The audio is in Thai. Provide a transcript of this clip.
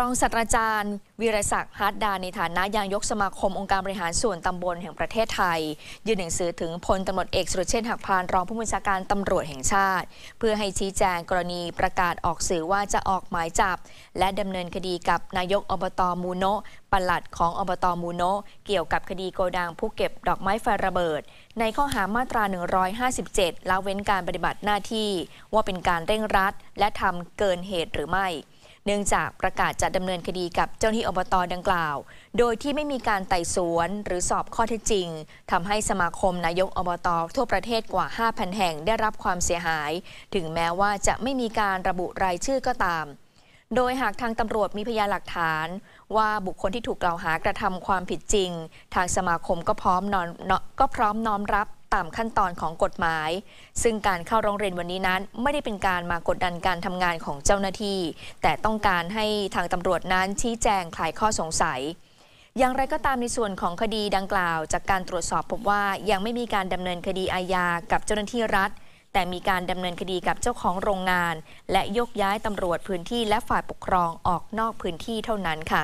รองศาสตราจารย์วีรศักดิ์ฮาร์ดดาในฐานะยางยกสมาคมองค์การบริหารส่วนตำบลแห่งประเทศไทย ยื่นหนังสือถึงพลตำรวจเอกสุรเชษฐ์หักพานรองผู้บัญชาการตำรวจแห่งชาติ เพื่อให้ชี้แจงกรณีประกาศออกสื่อว่าจะออกหมายจับ และดำเนินคดีกับนายกอบตมูโนะปลัดของอบตมูโนะเกี่ยวกับคดีโกดังผู้เก็บดอกไม้ไฟระเบิด ในข้อหามาตรา 157ละเว้นการปฏิบัติหน้าที่ว่าเป็นการเร่งรัดและทำเกินเหตุหรือไม่เนื่องจากประกาศจะดำเนินคดีกับเจ้าหน้าที่อบตดังกล่าว โดยที่ไม่มีการไต่สวนหรือสอบข้อเท็จจริงทำให้สมาคมนายกอบตทั่วประเทศกว่า 5,000 แห่งได้รับความเสียหาย ถึงแม้ว่าจะไม่มีการระบุรายชื่อก็ตาม โดยหากทางตำรวจมีพยานหลักฐาน ว่าบุคคลที่ถูกกล่าวหากระทำความผิดจริง ทางสมาคมก็พร้อมนอนก็พร้อมน้อมรับตามขั้นตอนของกฎหมาย ซึ่งการเข้าร้องเรียนวันนี้นั้น ไม่ได้เป็นการมากดดันการทำงานของเจ้าหน้าที่ แต่ต้องการให้ทางตำรวจนั้นชี้แจงคลายข้อสงสัย อย่างไรก็ตามในส่วนของคดีดังกล่าว จากการตรวจสอบพบว่า ยังไม่มีการดำเนินคดีอาญากับเจ้าหน้าที่รัฐ แต่มีการดำเนินคดีกับเจ้าของโรงงาน และยกย้ายตำรวจพื้นที่และฝ่ายปกครองออกนอกพื้นที่เท่านั้นค่ะ